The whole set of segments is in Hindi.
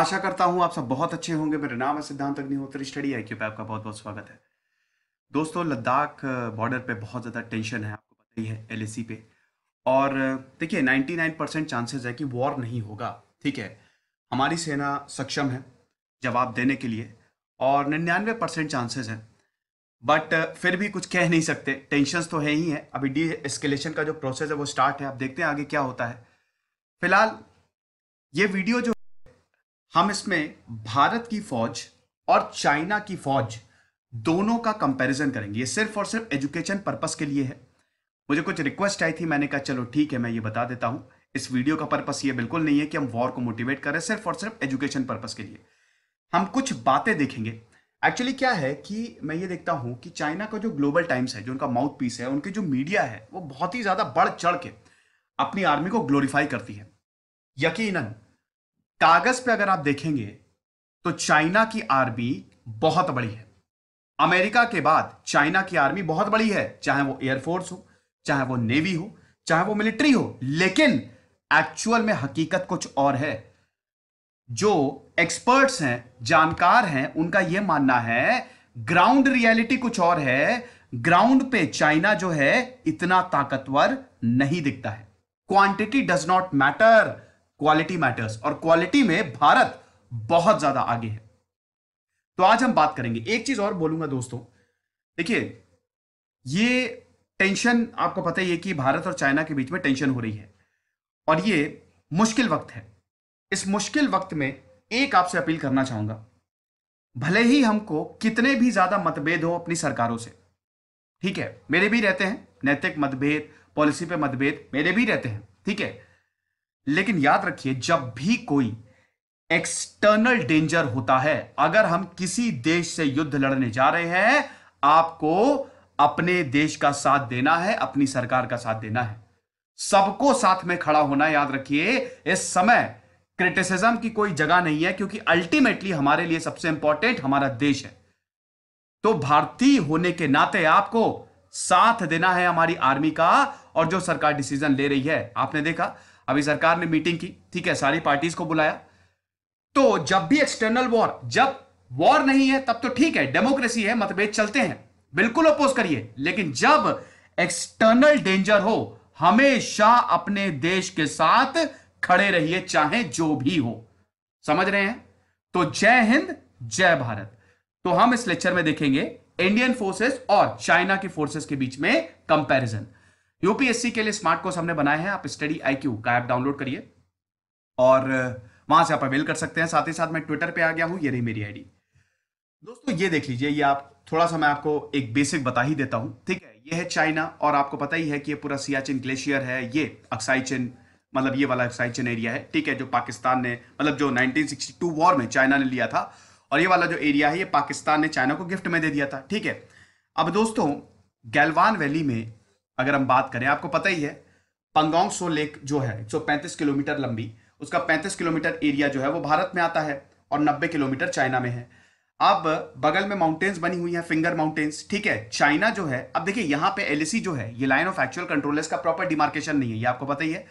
आशा करता हूं आप सब बहुत अच्छे होंगे मेरा नाम है सिद्धांत अग्निहोत्री स्टडी आई पे आपका बहुत बहुत स्वागत है दोस्तों लद्दाख बॉर्डर पे बहुत ज़्यादा टेंशन है आपको पता ही है एल पे और देखिए 99 परसेंट चांसेज है कि वॉर नहीं होगा ठीक है हमारी सेना सक्षम है जवाब देने के लिए और निन्यानवे परसेंट चांसेज हैं बट फिर भी कुछ कह नहीं सकते टेंशन तो है ही है अभी डी एस्केलेशन का जो प्रोसेस है वो स्टार्ट है आप देखते हैं आगे क्या होता है फिलहाल ये वीडियो जो हम इसमें भारत की फौज और चाइना की फौज दोनों का कंपैरिजन करेंगे ये सिर्फ और सिर्फ एजुकेशन पर्पस के लिए है मुझे कुछ रिक्वेस्ट आई थी मैंने कहा चलो ठीक है मैं ये बता देता हूँ इस वीडियो का पर्पस ये बिल्कुल नहीं है कि हम वॉर को मोटिवेट करें सिर्फ और सिर्फ एजुकेशन पर्पस के लिए हम कुछ बातें देखेंगे एक्चुअली क्या है कि मैं ये देखता हूँ कि चाइना का जो ग्लोबल टाइम्स है जो उनका माउथ पीस है उनकी जो मीडिया है वो बहुत ही ज़्यादा बढ़ चढ़ के अपनी आर्मी को ग्लोरीफाई करती है यकीनन कागज पे अगर आप देखेंगे तो चाइना की आर्मी बहुत बड़ी है अमेरिका के बाद चाइना की आर्मी बहुत बड़ी है चाहे वो एयरफोर्स हो चाहे वो नेवी हो चाहे वो मिलिट्री हो लेकिन एक्चुअल में हकीकत कुछ और है जो एक्सपर्ट्स हैं जानकार हैं उनका यह मानना है ग्राउंड रियलिटी कुछ और है ग्राउंड पे चाइना जो है इतना ताकतवर नहीं दिखता है quantity does not matter quality matters और क्वालिटी में भारत बहुत ज्यादा आगे है तो आज हम बात करेंगे एक चीज और बोलूंगा दोस्तों देखिए ये टेंशन आपको पता ही है कि भारत और चाइना के बीच में टेंशन हो रही है और ये मुश्किल वक्त है इस मुश्किल वक्त में एक आपसे अपील करना चाहूंगा भले ही हमको कितने भी ज्यादा मतभेद हो अपनी सरकारों से ठीक है मेरे भी रहते हैं नैतिक मतभेद पॉलिसी पे मतभेद मेरे भी रहते हैं ठीक है लेकिन याद रखिए जब भी कोई एक्सटर्नल डेंजर होता है अगर हम किसी देश से युद्ध लड़ने जा रहे हैं आपको अपने देश का साथ देना है अपनी सरकार का साथ देना है सबको साथ में खड़ा होना याद रखिए इस समय क्रिटिसिज्म की कोई जगह नहीं है क्योंकि अल्टीमेटली हमारे लिए सबसे इंपॉर्टेंट हमारा देश है तो भारतीय होने के नाते आपको साथ देना है हमारी आर्मी का और जो सरकार डिसीजन ले रही है आपने देखा अभी सरकार ने मीटिंग की ठीक है सारी पार्टीज को बुलाया तो जब भी एक्सटर्नल वॉर जब वॉर नहीं है तब तो ठीक है डेमोक्रेसी है मतभेद चलते हैं बिल्कुल अपोज करिए लेकिन जब एक्सटर्नल डेंजर हो हमेशा अपने देश के साथ खड़े रहिए चाहे जो भी हो समझ रहे हैं तो जय हिंद जय भारत तो हम इस लेक्चर में देखेंगे इंडियन फोर्सेस और चाइना की फोर्सेस के बीच में कंपैरिजन यूपीएससी के लिए स्मार्ट कोर्स हमने बनाए हैं आप स्टडी आई क्यू का ऐप डाउनलोड करिए और वहां से आप अवेल कर सकते हैं साथ ही साथ मैं ट्विटर पे आ गया हूं ये रही मेरी आईडी दोस्तों ये देख लीजिए ये आप थोड़ा सा मैं आपको एक बेसिक बता ही देता हूं ठीक है ये है चाइना और आपको पता ही है कि ये पूरा सियाचिन ग्लेशियर है ये अक्साई चिन मतलब ये वाला अक्साई चिन एरिया है ठीक है जो पाकिस्तान ने मतलब जो 1962 वॉर में चाइना ने लिया था और ये वाला जो एरिया है ये पाकिस्तान ने चाइना को गिफ्ट में दे दिया था ठीक है अब दोस्तों गैलवान वैली में अगर हम बात करें आपको पता ही है पंगोंग सो लेक जो है 135 किलोमीटर लंबी उसका 35 किलोमीटर एरिया जो है वो भारत में आता है और 90 किलोमीटर चाइना में है अब बगल में माउंटेन्स बनी हुई हैं फिंगर माउंटेन्स ठीक है चाइना जो है अब देखिए यहाँ पे एलएसी जो है ये लाइन ऑफ एक्चुअल कंट्रोलर्स का प्रॉपर डिमार्केशन नहीं है ये आपको पता ही है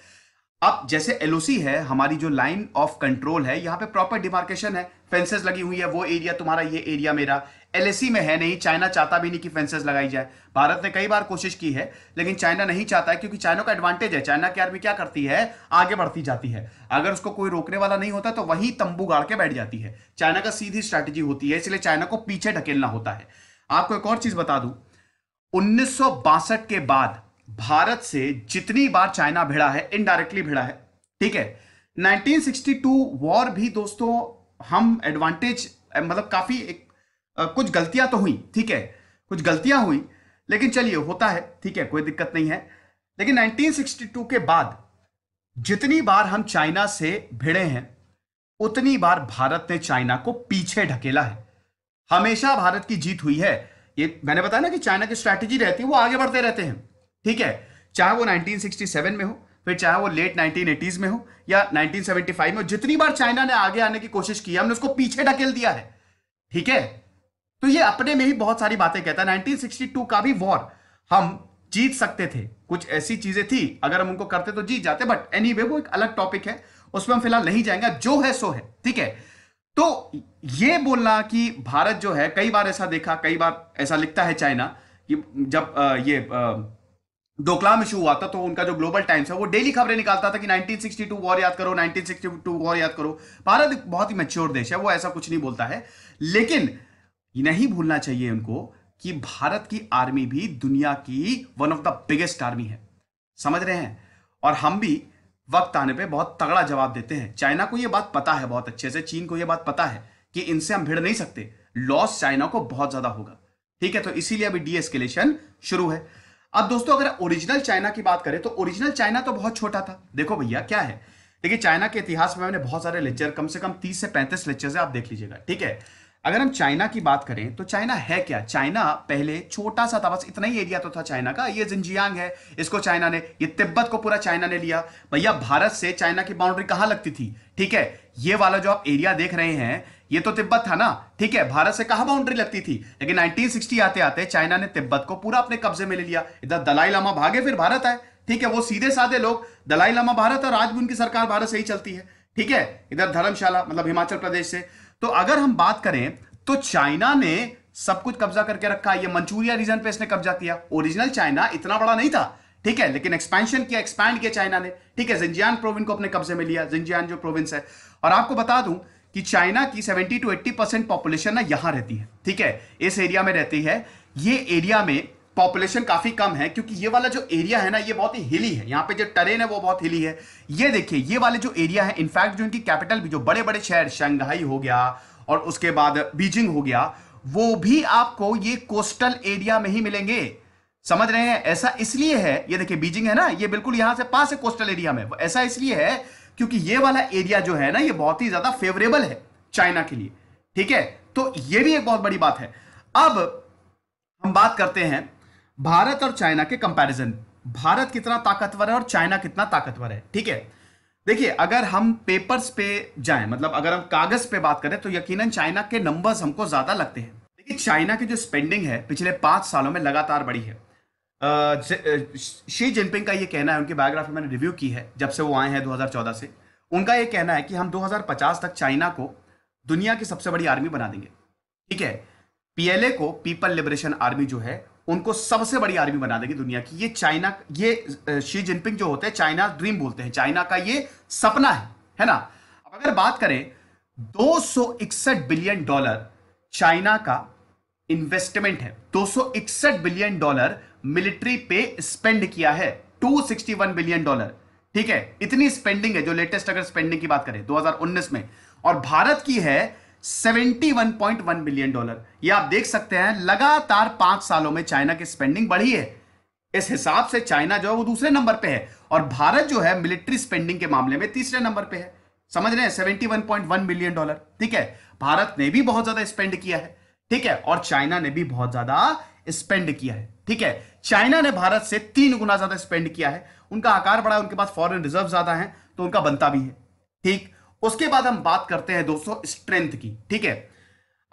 अब जैसे एलओसी है हमारी जो लाइन ऑफ कंट्रोल है यहाँ पे प्रॉपर डिमार्केशन है फेंसेस लगी हुई है वो एरिया तुम्हारा ये एरिया मेरा एलएसी e में है नहीं चाइना चाहता भी नहीं कि फेंसेस लगाई जाए भारत ने कई बार कोशिश की है लेकिन चाइना नहीं चाहता है क्योंकि चाइना का एडवांटेज है चाइना की आर्मी क्या करती है आगे बढ़ती जाती है अगर उसको कोई रोकने वाला नहीं होता तो वही तंबू गाड़ के बैठ जाती है चाइना का सीधी स्ट्रैटेजी होती है इसलिए चाइना को पीछे ढकेलना होता है आपको एक और चीज बता दू उन्नीस के बाद भारत से जितनी बार चाइना भिड़ा है इनडायरेक्टली भिड़ा है ठीक है 1962 वॉर भी दोस्तों हम एडवांटेज मतलब काफी एक कुछ गलतियां तो हुई ठीक है कुछ गलतियां हुई लेकिन चलिए होता है ठीक है कोई दिक्कत नहीं है लेकिन 1962 के बाद जितनी बार हम चाइना से भिड़े हैं उतनी बार भारत ने चाइना को पीछे ढकेला है हमेशा भारत की जीत हुई है ये मैंने बताया ना कि चाइना की स्ट्रैटेजी रहती है वो आगे बढ़ते रहते हैं ठीक है चाहे वो 1967 में हो फिर चाहे वो लेट 1980s में हो या 1975 में हो जितनी बार चाइना ने आगे आने की कोशिश की हमने उसको पीछे ढकेल दिया है ठीक है तो ये अपने में ही बहुत सारी बातें कहता है 1962 का भी वॉर हम जीत सकते थे कुछ ऐसी चीजें थी अगर हम उनको करते तो जीत जाते बट एनी anyway, वो एक अलग टॉपिक है उसमें हम फिलहाल नहीं जाएंगे जो है सो है ठीक है तो ये बोलना कि भारत जो है कई बार ऐसा देखा कई बार ऐसा लिखता है चाइना कि जब आ, ये डोकलाम इशू हुआ था तो उनका जो ग्लोबल टाइम्स है वो डेली खबरें निकालता था कि 1962 वॉर याद करो 1962 वॉर याद करो भारत बहुत ही मेच्योर देश है वो ऐसा कुछ नहीं बोलता है लेकिन नहीं भूलना चाहिए उनको कि भारत की आर्मी भी दुनिया की one of the biggest army है समझ रहे हैं और हम भी वक्त आने पे बहुत तगड़ा जवाब देते हैं चाइना को यह बात पता है बहुत अच्छे से चीन को यह बात पता है कि इनसे हम भिड़ नहीं सकते लॉस चाइना को बहुत ज्यादा होगा ठीक है तो इसीलिए अभी डीएसकेलेशन शुरू है अब दोस्तों अगर ओरिजिनल चाइना की बात करें तो ओरिजिनल चाइना तो बहुत छोटा था देखो भैया क्या है देखिए चाइना के इतिहास में मैंने बहुत सारे लेक्चर कम से कम तीस से पैंतीस लेक्चर आप देख लीजिएगा ठीक है अगर हम चाइना की बात करें तो चाइना है क्या चाइना पहले छोटा सा था बस इतना ही एरिया तो था चाइना का ये जिंजियांग है इसको चाइना ने ये तिब्बत को पूरा चाइना ने लिया भैया भारत से चाइना की बाउंड्री कहां लगती थी ठीक है ये वाला जो आप एरिया देख रहे हैं ये तो तिब्बत था ना ठीक है भारत से कहा बाउंड्री लगती थी लेकिन नाइनटीन आते आते चाइना ने तिब्बत को पूरा अपने कब्जे में ले लिया इधर दलाई लामा भागे फिर भारत आए ठीक है वो सीधे साधे लोग दलाई लामा भारत और आज भी उनकी सरकार भारत से ही चलती है ठीक है इधर धर्मशाला मतलब हिमाचल प्रदेश से तो अगर हम बात करें तो चाइना ने सब कुछ कब्जा करके रखा ये मंचूरिया रीजन पे इसने कब्जा किया ओरिजिनल चाइना इतना बड़ा नहीं था ठीक है लेकिन एक्सपेंशन किया एक्सपैंड किया चाइना ने ठीक है जिंजियान प्रोविंस को अपने कब्जे में लिया जिंजियान जो प्रोविंस है और आपको बता दूं कि चाइना की 70 टू 80 परसेंट पॉपुलेशन ना यहां रहती है ठीक है इस एरिया में रहती है ये एरिया में पॉपुलेशन काफी कम है क्योंकि ये वाला जो एरिया है ना ये बहुत ही हिली है यहाँ पे जो टरेन है वो बहुत हिली है ये देखिए ये वाले जो एरिया है इनफैक्ट जो इनकी कैपिटल भी जो बड़े बड़े शहर शंघाई हो गया और उसके बाद बीजिंग हो गया वो भी आपको ये कोस्टल एरिया में ही मिलेंगे समझ रहे हैं ऐसा इसलिए है ये देखिए बीजिंग है ना ये बिल्कुल यहां से पास है कोस्टल एरिया में ऐसा इसलिए है क्योंकि ये वाला एरिया जो है ना ये बहुत ही ज्यादा फेवरेबल है चाइना के लिए ठीक है तो ये भी एक बहुत बड़ी बात है अब हम बात करते हैं भारत और चाइना के कंपैरिजन भारत कितना ताकतवर है और चाइना कितना ताकतवर है ठीक है देखिए अगर हम पेपर्स पे जाएं मतलब अगर हम कागज पे बात करें तो यकीनन चाइना के नंबर्स हमको ज्यादा लगते हैं देखिए चाइना की जो स्पेंडिंग है पिछले पांच सालों में लगातार बढ़ी है शी जिनपिंग का ये कहना है उनकी बायोग्राफी मैंने रिव्यू की है जब से वो आए हैं 2014 से उनका ये कहना है कि हम 2050 तक चाइना को दुनिया की सबसे बड़ी आर्मी बना देंगे ठीक है पीएलए को पीपल लिबरेशन आर्मी जो है उनको सबसे बड़ी आर्मी बना देगी दुनिया की ये चाइना ये शी जिनपिंग जो होते हैं चाइना ड्रीम बोलते हैं चाइना का ये सपना है है ना अब अगर बात करें दो बिलियन डॉलर चाइना का इन्वेस्टमेंट है दो बिलियन डॉलर मिलिट्री पे स्पेंड किया है 261 बिलियन डॉलर ठीक है इतनी स्पेंडिंग है जो लेटेस्ट अगर स्पेंडिंग की बात करें 2019 में और भारत की है 71.1 बिलियन डॉलर ये आप देख सकते हैं लगातार पांच सालों में चाइना की स्पेंडिंग बढ़ी है इस हिसाब से चाइना जो है वो दूसरे नंबर पे है और भारत जो है मिलिट्री स्पेंडिंग के मामले में तीसरे नंबर पे है समझ रहे हैं seventy one point one million dollar ठीक है भारत ने भी बहुत ज्यादा स्पेंड किया है ठीक है और चाइना ने भी बहुत ज्यादा स्पेंड किया है ठीक है चाइना ने भारत से तीन गुना ज्यादा स्पेंड किया है उनका आकार बड़ा है उनके पास फॉरन रिजर्व ज्यादा है तो उनका बनता भी है ठीक उसके बाद हम बात करते हैं दोस्तों स्ट्रेंथ की ठीक है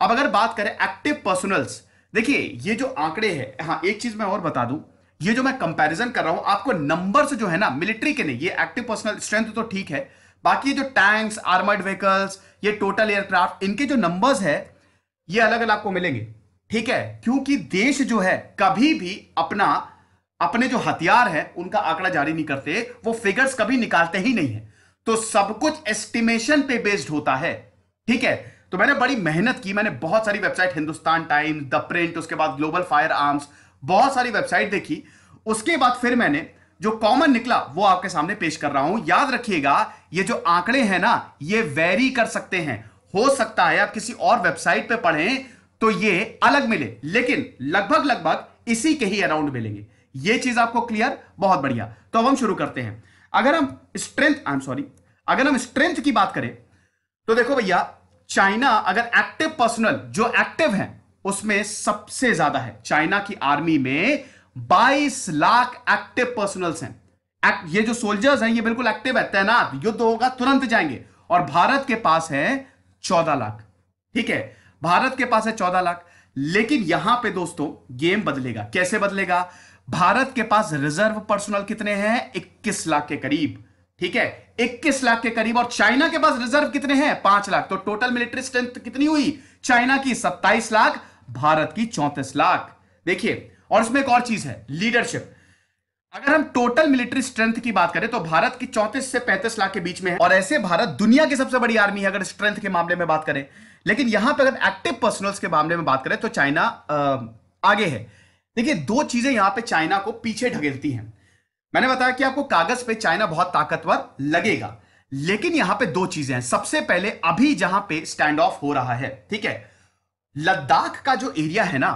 अब अगर बात करें एक्टिव पर्सनल्स देखिए ये जो आंकड़े हैं हाँ एक चीज मैं और बता दूं ये जो मैं कंपैरिजन कर रहा हूं आपको नंबर जो है ना मिलिट्री के नहीं ये एक्टिव पर्सनल स्ट्रेंथ तो ठीक है बाकी जो टैंक्स आर्मर्ड व्हीकल्स ये टोटल एयरक्राफ्ट इनके जो नंबर्स है ये अलग अलग आपको मिलेंगे ठीक है क्योंकि देश जो है कभी भी अपना अपने जो हथियार है उनका आंकड़ा जारी नहीं करते वो फिगर्स कभी निकालते ही नहीं है तो सब कुछ एस्टिमेशन पे बेस्ड होता है ठीक है तो मैंने बड़ी मेहनत की मैंने बहुत सारी website Hindustan Times The Print उसके बाद ग्लोबल फायर आर्म्स बहुत सारी वेबसाइट देखी उसके बाद फिर मैंने जो कॉमन निकला वो आपके सामने पेश कर रहा हूं याद रखिएगा ये जो आंकड़े हैं ना ये वेरी कर सकते हैं हो सकता है आप किसी और वेबसाइट पे पढ़ें तो ये अलग मिले लेकिन लगभग लगभग इसी के ही अराउंड मिलेंगे ये चीज आपको क्लियर बहुत बढ़िया तो अब हम शुरू करते हैं अगर हम स्ट्रेंथ आई एम सॉरी अगर हम स्ट्रेंथ की बात करें तो देखो भैया चाइना अगर एक्टिव पर्सनल जो एक्टिव है उसमें सबसे ज्यादा है चाइना की आर्मी में 22 लाख एक्टिव पर्सनल्स हैं ये जो सोल्जर्स हैं ये बिल्कुल एक्टिव है तैनात युद्ध होगा तुरंत जाएंगे और भारत के पास है 14 लाख ठीक है भारत के पास है 14 लाख लेकिन यहां पे दोस्तों गेम बदलेगा कैसे बदलेगा भारत के पास रिजर्व पर्सनल कितने हैं 21 लाख के करीब ठीक है 21 लाख के करीब और चाइना के पास रिजर्व कितने हैं पांच लाख तो टोटल मिलिट्री स्ट्रेंथ कितनी हुई चाइना की सत्ताईस लाख भारत की चौंतीस लाख देखिए और इसमें एक और चीज है लीडरशिप अगर हम टोटल मिलिट्री स्ट्रेंथ की बात करें तो भारत की 34 से 35 लाख के बीच में है और ऐसे भारत दुनिया की सबसे बड़ी आर्मी है अगर स्ट्रेंथ के मामले में बात करें लेकिन यहां पर अगर एक्टिव पर्सनल्स के मामले में बात करें तो चाइना आगे है देखिए दो चीजें यहां पर चाइना को पीछे ढकेलती हैं मैंने बताया कि आपको कागज पे चाइना बहुत ताकतवर लगेगा लेकिन यहां पे दो चीजें हैं सबसे पहले अभी जहां पे स्टैंड ऑफ हो रहा है ठीक है लद्दाख का जो एरिया है ना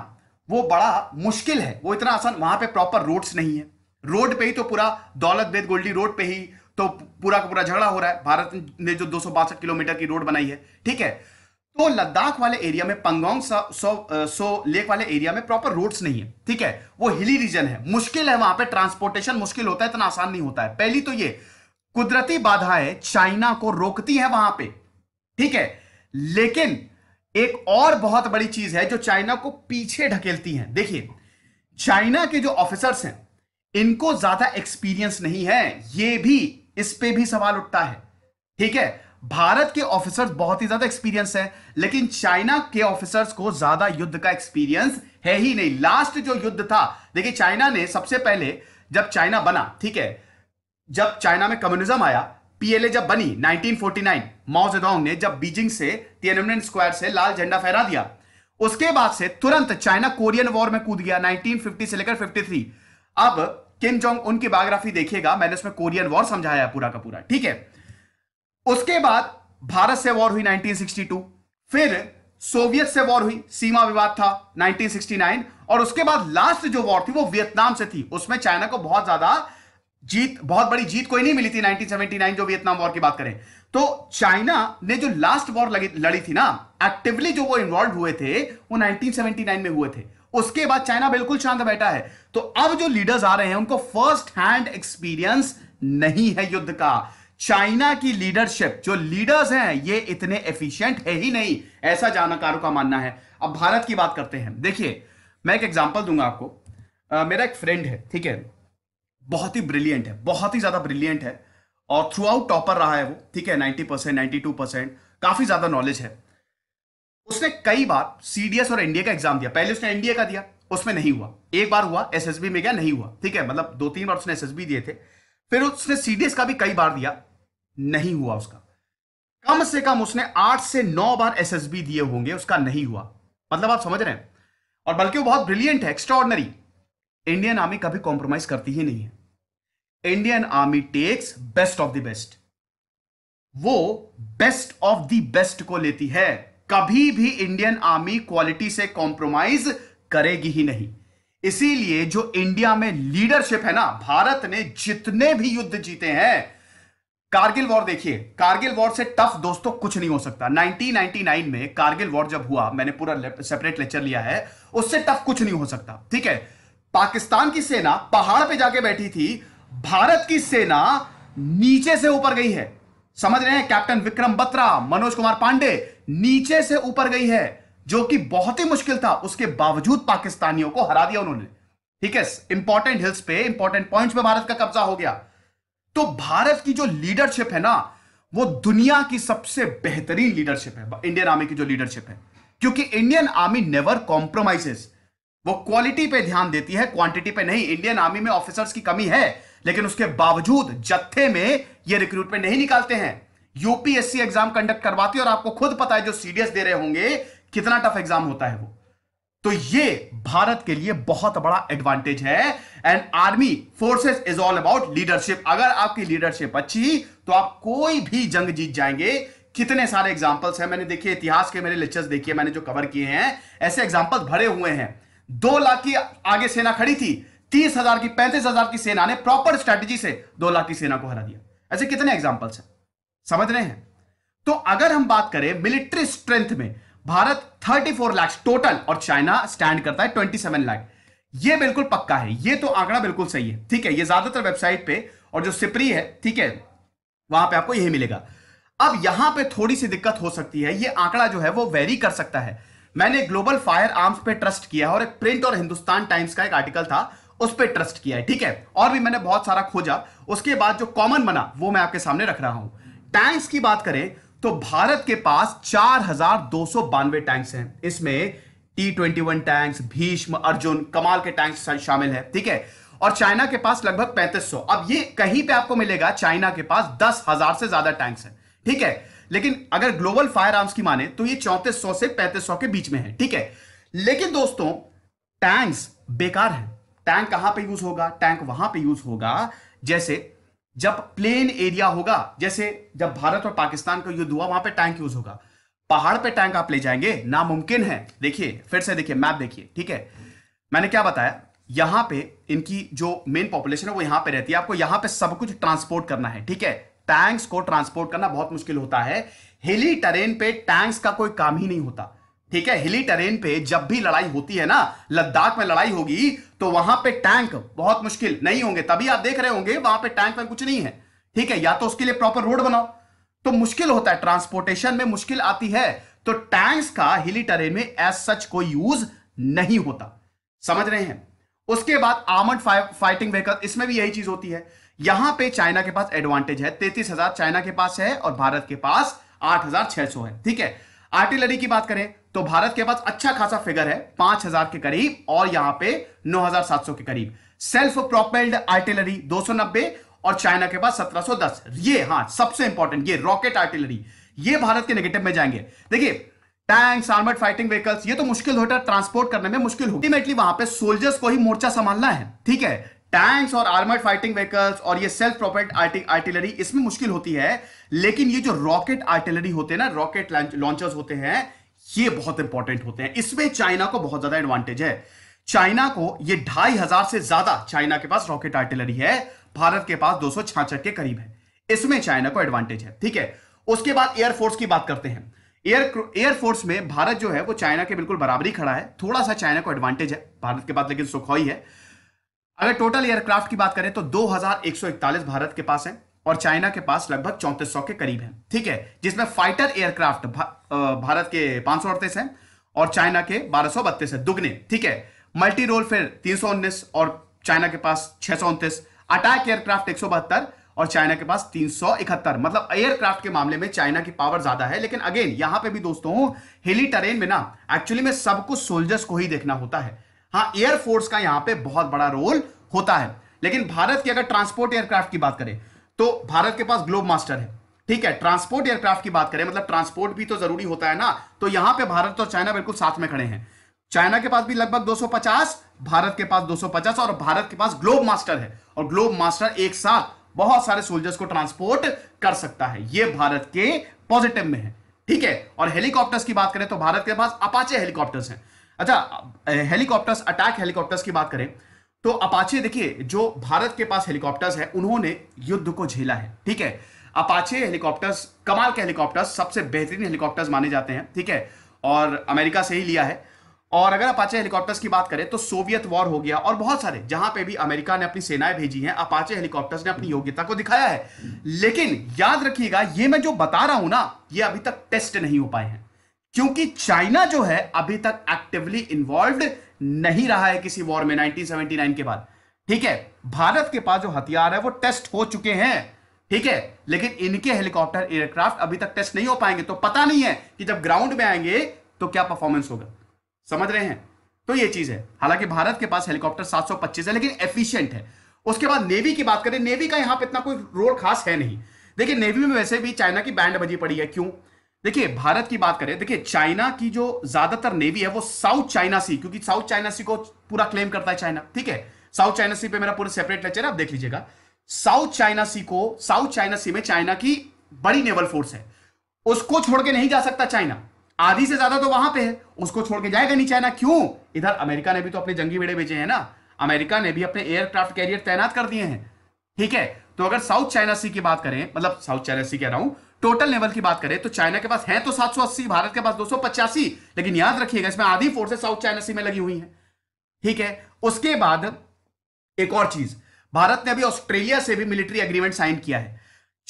वो बड़ा मुश्किल है वो इतना आसान वहां पे प्रॉपर रोड्स नहीं है रोड पे ही तो पूरा दौलत बेद गोल्डी रोड पे ही तो पूरा का पूरा झगड़ा हो रहा है भारत ने जो दो किलोमीटर की रोड बनाई है ठीक है तो लद्दाख वाले एरिया में पंगोंग सो, सो, सो लेक वाले एरिया में प्रॉपर रोड्स नहीं है ठीक है वो हिली रीजन है मुश्किल है वहां पे ट्रांसपोर्टेशन मुश्किल होता है इतना आसान नहीं होता है पहली तो ये कुदरती बाधाएं चाइना को रोकती है वहां पे ठीक है लेकिन एक और बहुत बड़ी चीज है जो चाइना को पीछे ढकेलती है देखिए चाइना के जो ऑफिसर्स हैं इनको ज्यादा एक्सपीरियंस नहीं है ये भी इस पर भी सवाल उठता है ठीक है भारत के ऑफिसर्स बहुत ही ज्यादा एक्सपीरियंस है लेकिन चाइना के ऑफिसर्स को ज्यादा युद्ध का एक्सपीरियंस है ही नहीं लास्ट जो युद्ध था देखिए चाइना ने सबसे पहले जब चाइना बना ठीक है जब चाइना में कम्युनिज्म आया पीएलए जब बनी 1949 माओ जेडोंग ने जब बीजिंग से तियनमेन स्क्वायर से लाल झंडा फहरा दिया उसके बाद से तुरंत चाइना कोरियन वॉर में कूद गया 1950 से लेकर 53 अब किम जोंग उनकी बायोग्राफी देखिएगा मैंने उसमें कोरियन वॉर समझाया पूरा का पूरा ठीक है उसके बाद भारत से वॉर हुई 1962 फिर सोवियत से वॉर हुई सीमा विवाद था 1969 और उसके बाद लास्ट जो वॉर थी वो वियतनाम से थी उसमें चाइना को बहुत ज्यादा जीत बहुत बड़ी जीत कोई नहीं मिली थी 1979 जो वियतनाम वॉर की बात करें तो चाइना ने जो लास्ट वॉर लड़ी थी ना एक्टिवली जो वो इन्वॉल्व हुए थे वो 1979 में हुए थे उसके बाद चाइना बिल्कुल शांत बैठा है तो अब जो लीडर्स आ रहे हैं उनको फर्स्ट हैंड एक्सपीरियंस नहीं है युद्ध का चाइना की लीडरशिप जो लीडर्स हैं ये इतने एफिशिएंट है ही नहीं ऐसा जानकारों का मानना है अब भारत की बात करते हैं देखिए मैं एक एग्जांपल दूंगा आपको आ, मेरा एक फ्रेंड है ठीक है बहुत ही ब्रिलियंट है बहुत ही ज्यादा ब्रिलियंट है और थ्रू आउट टॉपर रहा है वो ठीक है नाइन्टी परसेंट टू परसेंट काफी ज्यादा नॉलेज है उसने कई बार सीडीएस और एनडीए का एग्जाम दिया पहले उसने एनडीए का दिया उसमें नहीं हुआ एक बार हुआ एसएसबी में गया नहीं हुआ ठीक है मतलब दो तीन बार उसने एसएसबी दिए थे फिर उसने सीडीएस का भी कई बार दिया नहीं हुआ उसका कम से कम उसने आठ से नौ बार एसएसबी दिए होंगे उसका नहीं हुआ मतलब आप समझ रहे हैं और बल्कि वो बहुत ब्रिलियंट है एक्स्ट्रॉर्डनरी इंडियन आर्मी कभी कॉम्प्रोमाइज करती ही नहीं है Indian army takes best of the best वो बेस्ट ऑफ द बेस्ट को लेती है कभी भी इंडियन आर्मी क्वालिटी से कॉम्प्रोमाइज करेगी ही नहीं इसीलिए जो इंडिया में लीडरशिप है ना भारत ने जितने भी युद्ध जीते हैं कारगिल वॉर देखिए कारगिल वॉर से टफ दोस्तों कुछ नहीं हो सकता 1999 में कारगिल वॉर जब हुआ मैंने पूरा सेपरेट लेक्चर लिया है उससे टफ कुछ नहीं हो सकता ठीक है पाकिस्तान की सेना पहाड़ पे जाके बैठी थी भारत की सेना नीचे से ऊपर गई है समझ रहे हैं कैप्टन विक्रम बत्रा मनोज कुमार पांडे नीचे से ऊपर गई है जो कि बहुत ही मुश्किल था उसके बावजूद पाकिस्तानियों को हरा दिया उन्होंने ठीक है इंपॉर्टेंट हिल्स पे इंपॉर्टेंट पॉइंट्स पे भारत का कब्जा हो गया तो भारत की जो लीडरशिप है ना वो दुनिया की सबसे बेहतरीन लीडरशिप है इंडियन आर्मी की जो लीडरशिप है क्योंकि इंडियन आर्मी नेवर कॉम्प्रोमाइजेस वो क्वालिटी पे ध्यान देती है क्वांटिटी पे नहीं इंडियन आर्मी में ऑफिसर्स की कमी है लेकिन उसके बावजूद जत्थे में ये रिक्रूटमेंट नहीं निकालते हैं यूपीएससी एग्जाम कंडक्ट करवाती है और आपको खुद पता है जो सीडीएस दे रहे होंगे कितना टफ एग्जाम होता है वो तो ये भारत के लिए बहुत बड़ा एडवांटेज है and army forces is all about leadership अगर आपकी लीडरशिप अच्छी तो आप कोई भी जंग जीत जाएंगे कितने सारे एग्जाम्पल्स हैं मैंने देखिए इतिहास के मेरे लेक्चर्स देखिए मैंने जो कवर किए हैं ऐसे एग्जांपल्स भरे हुए हैं दो लाख की आगे सेना खड़ी थी तीस हजार की पैंतीस हजार की सेना ने प्रॉपर स्ट्रेटेजी से दो लाख की सेना को हरा दिया ऐसे कितने एग्जाम्पल्स हैं समझ रहे हैं तो अगर हम बात करें मिलिट्री स्ट्रेंथ में भारत 34 लाख टोटल और चाइना स्टैंड करता है 27 लाख ये बिल्कुल पक्का है ये तो आंकड़ा बिल्कुल सही है ठीक है ये ज्यादातर वेबसाइट पे और जो सिपरी है ठीक है वहां पे आपको यही मिलेगा अब यहां पे थोड़ी सी दिक्कत हो सकती है ये आंकड़ा जो है वो वेरी कर सकता है मैंने ग्लोबल फायर आर्म्स पे ट्रस्ट किया है और एक प्रिंट और हिंदुस्तान टाइम्स का एक आर्टिकल था उस पर ट्रस्ट किया है ठीक है और भी मैंने बहुत सारा खोजा उसके बाद जो कॉमन बना वो मैं आपके सामने रख रहा हूं टैंक्स की बात करें तो भारत के पास चार हजार दो सौ बानवे टैंक्स हैं इसमें T twenty one tanks Bhishma Arjun कमाल के टैंक्स शामिल है ठीक है और चाइना के पास लगभग पैंतीस सौ अब ये कहीं पे आपको मिलेगा चाइना के पास दस हजार से ज्यादा टैंक्स है ठीक है लेकिन अगर ग्लोबल फायर आर्म्स की माने तो ये चौंतीस सौ से पैंतीस सौ के बीच में है ठीक है लेकिन दोस्तों टैंक्स बेकार है टैंक कहां पे यूज होगा टैंक वहां पे यूज होगा जैसे जब प्लेन एरिया होगा जैसे जब भारत और पाकिस्तान का युद्ध हुआ वहां पे टैंक यूज होगा पहाड़ पे टैंक आप ले जाएंगे नामुमकिन है देखिए फिर से देखिए मैप देखिए ठीक है मैंने क्या बताया यहां पे इनकी जो मेन पॉपुलेशन है वो यहां पे रहती है आपको यहां पे सब कुछ ट्रांसपोर्ट करना है ठीक है टैंक्स को ट्रांसपोर्ट करना बहुत मुश्किल होता है हिली टेरेन पे टैंक्स का कोई काम ही नहीं होता ठीक है हिली टेरेन पे जब भी लड़ाई होती है ना लद्दाख में लड़ाई होगी तो वहां पे टैंक बहुत मुश्किल नहीं होंगे तभी आप देख रहे होंगे वहां पे टैंक में कुछ नहीं है ठीक है या तो उसके लिए प्रॉपर रोड बनाओ तो मुश्किल होता है ट्रांसपोर्टेशन में मुश्किल आती है तो टैंक्स का हिली टेरेन में एज सच कोई यूज नहीं होता समझ रहे हैं उसके बाद आर्मड फाइटिंग व्हीकल इसमें भी यही चीज होती है यहां पे चाइना के पास एडवांटेज है तैतीस हजार चाइना के पास है और भारत के पास आठ हजार छह सौ है ठीक है आर्टिलरी की बात करें तो भारत के पास अच्छा खासा फिगर है पांच हजार के करीब और यहां पे सौ के करीब सेल्फ प्रोपेल्ड आर्टिलरी दो सौ नब्बे और चाइना के पास सत्रह दस ये हाँ सबसे इंपॉर्टेंट ये रॉकेट आर्टिलरी ये भारत के नेगेटिव में जाएंगे देखिए टैंक्स आर्मर्ड फाइटिंग व्हीकल्स ये तो मुश्किल होता है ट्रांसपोर्ट करने में मुश्किल होगी अल्टीमेटली वहां पे सोल्जर्स को ही मोर्चा संभालना है ठीक है टैंक्स और आर्मर्ड फाइटिंग व्हीकल्स और ये सेल्फ प्रोपेल्ड आर्टिलरी इसमें मुश्किल होती है लेकिन ये जो रॉकेट आर्टिलरी होते हैं ना रॉकेट लॉन्चर्स होते हैं ये बहुत इंपॉर्टेंट होते हैं इसमें चाइना को बहुत ज्यादा एडवांटेज है चाइना को ये ढाई हजार से ज्यादा चाइना के पास रॉकेट आर्टिलरी है भारत के पास दो के करीब है इसमें चाइना को एडवांटेज है ठीक है उसके बाद एयरफोर्स की बात करते हैं एयर एयरफोर्स में भारत जो है वो चाइना के बिल्कुल बराबरी खड़ा है थोड़ा सा चाइना को एडवांटेज है भारत के बाद लेकिन सुखोई है अगर टोटल एयरक्राफ्ट की बात करें तो 2141 भारत के पास है और चाइना के पास लगभग चौंतीस के करीब है ठीक है जिसमें फाइटर एयरक्राफ्ट भा, भारत के पांच सौ और चाइना के बारह सौ बत्तीस है दुग्ने ठीक है मल्टी रोल फिर तीन और चाइना के पास छह अटैक एयरक्राफ्ट एक और चाइना के पास तीन मतलब एयरक्राफ्ट के मामले में चाइना की पावर ज्यादा है लेकिन अगेन यहां पे भी दोस्तों हिली टेरेन में ना एक्चुअली में सब कुछ सोल्जर्स को ही देखना होता है हाँ एयरफोर्स का यहां पे बहुत बड़ा रोल होता है लेकिन भारत की अगर ट्रांसपोर्ट एयरक्राफ्ट की बात करें तो भारत के पास ग्लोब मास्टर है ठीक है ट्रांसपोर्ट एयरक्राफ्ट की बात करें मतलब ट्रांसपोर्ट भी तो जरूरी होता है ना तो यहां पे भारत और चाइना बिल्कुल साथ में खड़े हैं चाइना के पास भी लगभग 250 भारत के पास 250 और भारत के पास ग्लोब मास्टर है और ग्लोब मास्टर एक साथ बहुत सारे सोल्जर्स को ट्रांसपोर्ट कर सकता है यह भारत के पॉजिटिव में है ठीक है और हेलीकॉप्टर्स की बात करें तो भारत के पास अपाचे हेलीकॉप्टर्स हैं अच्छा हेलीकॉप्टर्स अटैक हेलीकॉप्टर्स की बात करें तो अपाचे देखिए जो भारत के पास हेलीकॉप्टर्स है उन्होंने युद्ध को झेला है ठीक है अपाचे हेलीकॉप्टर्स कमाल के हेलीकॉप्टर्स सबसे बेहतरीन हेलीकॉप्टर्स माने जाते हैं ठीक है और अमेरिका से ही लिया है और अगर अपाचे हेलीकॉप्टर्स की बात करें तो सोवियत वॉर हो गया और बहुत सारे जहां पे भी अमेरिका ने अपनी सेनाएं भेजी हैं अपाचे हेलीकॉप्टर्स ने अपनी योग्यता को दिखाया है लेकिन याद रखिएगा ये मैं जो बता रहा हूं ना ये अभी तक टेस्ट नहीं हो पाए हैं क्योंकि चाइना जो है अभी तक एक्टिवली इन्वॉल्व नहीं रहा है किसी वॉर में 1979 के बाद ठीक है भारत के पास जो हथियार है वो टेस्ट हो चुके हैं ठीक है लेकिन इनके हेलीकॉप्टर एयरक्राफ्ट अभी तक टेस्ट नहीं हो पाएंगे तो पता नहीं है कि जब ग्राउंड में आएंगे तो क्या परफॉर्मेंस होगा समझ रहे हैं तो ये चीज है हालांकि भारत के पास हेलीकॉप्टर 725 है लेकिन एफिशिएंट है उसके बाद नेवी की बात करें नेवी का यहां पे इतना कोई रोल खास है नहीं देखिए नेवी में वैसे भी चाइना की बैंड बजी पड़ी है क्यों देखिए भारत की बात करें देखिए चाइना की जो ज्यादातर नेवी है वो साउथ चाइना सी क्योंकि साउथ चाइना सी को पूरा क्लेम करता है चाइना ठीक है साउथ चाइना सी पे मेरा पूरा सेपरेट लेक्चर है आप देख लीजिएगा साउथ चाइना सी को साउथ चाइना सी में चाइना की बड़ी नेवल फोर्स है उसको छोड़ के नहीं जा सकता चाइना आधी से ज्यादा तो वहां पे है उसको छोड़ के जाएगा नहीं चाइना क्यों इधर अमेरिका ने भी तो अपने जंगी बेड़े भेजे हैं ना अमेरिका ने भी अपने एयरक्राफ्ट कैरियर तैनात कर दिए हैं ठीक है तो अगर साउथ चाइना सी की बात करें मतलब साउथ चाइना सी कह रहा हूं टोटल लेवल की बात करें तो चाइना के पास है तो 780 भारत के पास दो लेकिन याद रखिएगा इसमें आधी फोर्सेस साउथ चाइना सी में लगी हुई है ठीक है उसके बाद एक और चीज भारत ने अभी ऑस्ट्रेलिया से भी मिलिट्री एग्रीमेंट साइन किया है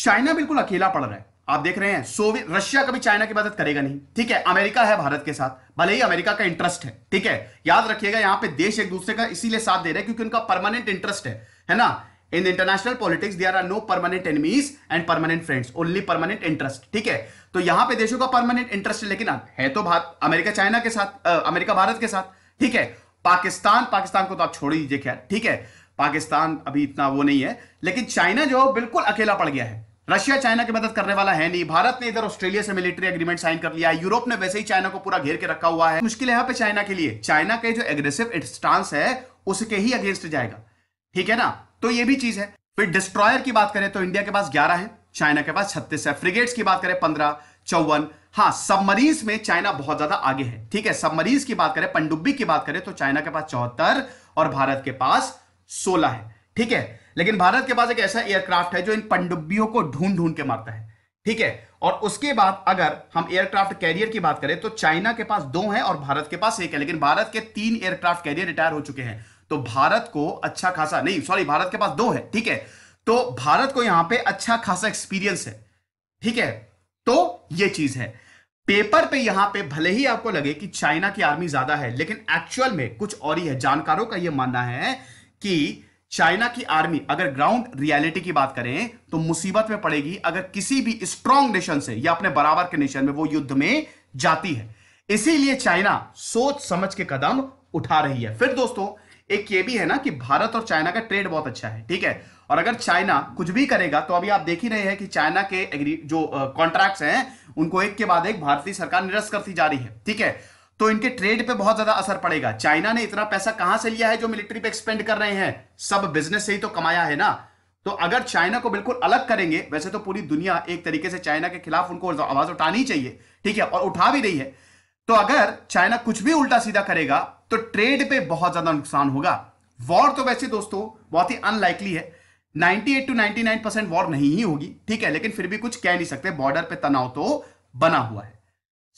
चाइना बिल्कुल अकेला पड़ रहा है आप देख रहे हैं सोवियत रशिया कभी चाइना की मदद करेगा नहीं ठीक है अमेरिका है भारत के साथ भले ही अमेरिका का इंटरेस्ट है ठीक है याद रखिएगा यहां पे देश एक दूसरे का इसीलिए साथ दे रहे हैं क्योंकि उनका परमानेंट इंटरेस्ट है है ना in international politics there are no permanent enemies and permanent friends only permanent interest ठीक है तो यहां पे देशों का परमानेंट इंटरेस्ट लेकिन है तो भारत अमेरिका चाइना के साथ आ, अमेरिका भारत के साथ ठीक है पाकिस्तान पाकिस्तान को तो आप छोड़ दीजिए खैर ठीक है पाकिस्तान अभी इतना वो नहीं है लेकिन चाइना जो बिल्कुल अकेला पड़ गया है रशिया चाइना की मदद करने वाला है नहीं भारत ने इधर ऑस्ट्रेलिया से मिलिट्री एग्रीमेंट साइन कर लिया है यूरोप ने वैसे ही चाइना को पूरा घेर के रखा हुआ है मुश्किल है यहां पे चाइना के लिए चाइना के जो एग्रेसिव स्टांस है उसके ही अगेंस्ट जाएगा ठीक है ना तो ये भी चीज है फिर डिस्ट्रॉयर की बात करें तो इंडिया के पास ग्यारह है चाइना के पास छत्तीस है फ्रिगेट्स की बात करें पंद्रह चौवन हाँ सबमरीज में चाइना बहुत ज्यादा आगे है ठीक है सबमरीज की बात करें पंडुब्बी की बात करें तो चाइना के पास चौहत्तर और भारत के पास सोलह है ठीक है लेकिन भारत के पास एक ऐसा एयरक्राफ्ट है जो इन पंडुब्बियों को ढूंढ ढूंढ के मारता है ठीक है और उसके बाद अगर हम एयरक्राफ्ट कैरियर की बात करें तो चाइना के पास दो है और भारत के पास एक है लेकिन भारत के तीन एयरक्राफ्ट कैरियर रिटायर हो चुके हैं तो भारत को अच्छा खासा नहीं सॉरी भारत के पास दो है ठीक है तो भारत को यहां पे अच्छा खासा एक्सपीरियंस है ठीक है तो ये चीज है पेपर पे यहां पे भले ही आपको लगे कि चाइना की आर्मी ज्यादा है लेकिन एक्चुअल में कुछ और ही है जानकारों का यह मानना है कि चाइना की आर्मी अगर ग्राउंड रियलिटी की बात करें तो मुसीबत में पड़ेगी अगर किसी भी स्ट्रॉन्ग नेशन से या अपने बराबर के नेशन में वो युद्ध में जाती है इसीलिए चाइना सोच समझ के कदम उठा रही है फिर दोस्तों एक ये भी है ना कि भारत और चाइना का ट्रेड बहुत अच्छा है ठीक है और अगर चाइना कुछ भी करेगा तो अभी आप देख ही रहे हैं कि चाइना के जो कॉन्ट्रैक्ट्स हैं उनको एक के बाद एक भारतीय सरकार निरस्त करती जा रही है ठीक है तो इनके ट्रेड पे बहुत ज्यादा असर पड़ेगा चाइना ने इतना पैसा कहां से लिया है जो मिलिट्री पे एक्सपेंड कर रहे हैं सब बिजनेस से ही तो कमाया है ना तो अगर चाइना को बिल्कुल अलग करेंगे वैसे तो पूरी दुनिया एक तरीके से चाइना के खिलाफ उनको आवाज उठानी चाहिए ठीक है और उठा भी रही है तो अगर चाइना कुछ भी उल्टा सीधा करेगा तो ट्रेड पे बहुत ज्यादा नुकसान होगा वॉर तो वैसे दोस्तों बहुत ही अनलाइकली है 98 टू 99 परसेंट वॉर नहीं ही होगी ठीक है लेकिन फिर भी कुछ कह नहीं सकते बॉर्डर पे तनाव तो बना हुआ है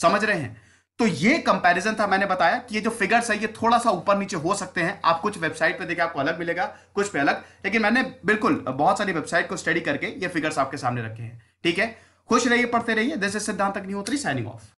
समझ रहे हैं तो ये कंपैरिजन था मैंने बताया कि ये जो फिगर्स है ये थोड़ा सा ऊपर नीचे हो सकते हैं आप कुछ वेबसाइट पे देखें आपको अलग मिलेगा कुछ पे अलग लेकिन मैंने बिल्कुल बहुत सारी वेबसाइट को स्टडी करके ये फिगर्स आपके सामने रखे हैं ठीक है खुश रहिए पढ़ते रहिए जैसे सिद्धांत अग्निहोत्री साइनिंग ऑफ